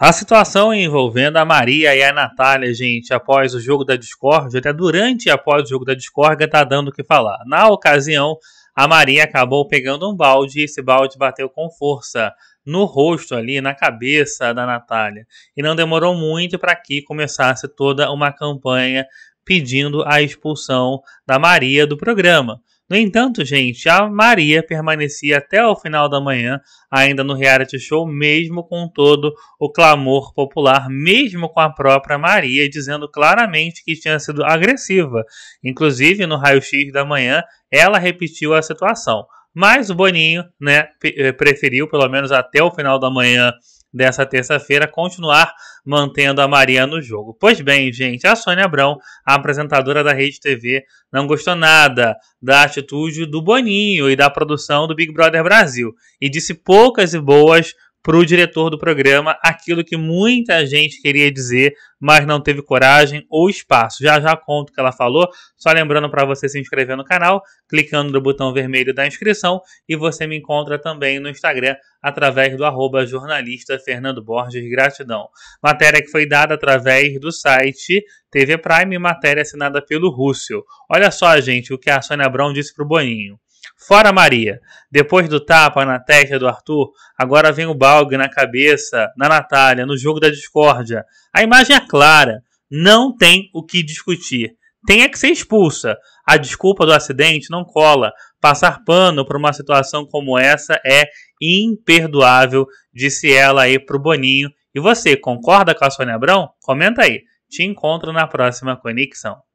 A situação envolvendo a Maria e a Natália, gente, após o jogo da discórdia, até durante e após o jogo da discórdia, tá dando o que falar. Na ocasião, a Maria acabou pegando um balde e esse balde bateu com força no rosto ali, na cabeça da Natália. E não demorou muito para que começasse toda uma campanha pedindo a expulsão da Maria do programa. No entanto, gente, a Maria permanecia até o final da manhã ainda no reality show, mesmo com todo o clamor popular, mesmo com a própria Maria dizendo claramente que tinha sido agressiva. Inclusive, no raio-x da manhã, ela repetiu a situação. Mas o Boninho, né, eh, preferiu, pelo menos até o final da manhã, dessa terça-feira continuar mantendo a Maria no jogo. Pois bem, gente, a Sônia Abrão, a apresentadora da Rede TV, não gostou nada da atitude do Boninho e da produção do Big Brother Brasil e disse poucas e boas para o diretor do programa aquilo que muita gente queria dizer, mas não teve coragem ou espaço. Já já conto o que ela falou, só lembrando para você se inscrever no canal, clicando no botão vermelho da inscrição e você me encontra também no Instagram através do arroba jornalista Fernando Borges Gratidão. Matéria que foi dada através do site TV Prime, matéria assinada pelo Rússio. Olha só, gente, o que a Sônia Brown disse para o Boninho. Fora Maria. Depois do tapa na testa do Arthur, agora vem o balde na cabeça, na Natália, no jogo da discórdia. A imagem é clara. Não tem o que discutir. Tem é que ser expulsa. A desculpa do acidente não cola. Passar pano por uma situação como essa é imperdoável, disse ela aí pro Boninho. E você, concorda com a Sônia Abrão? Comenta aí. Te encontro na próxima conexão.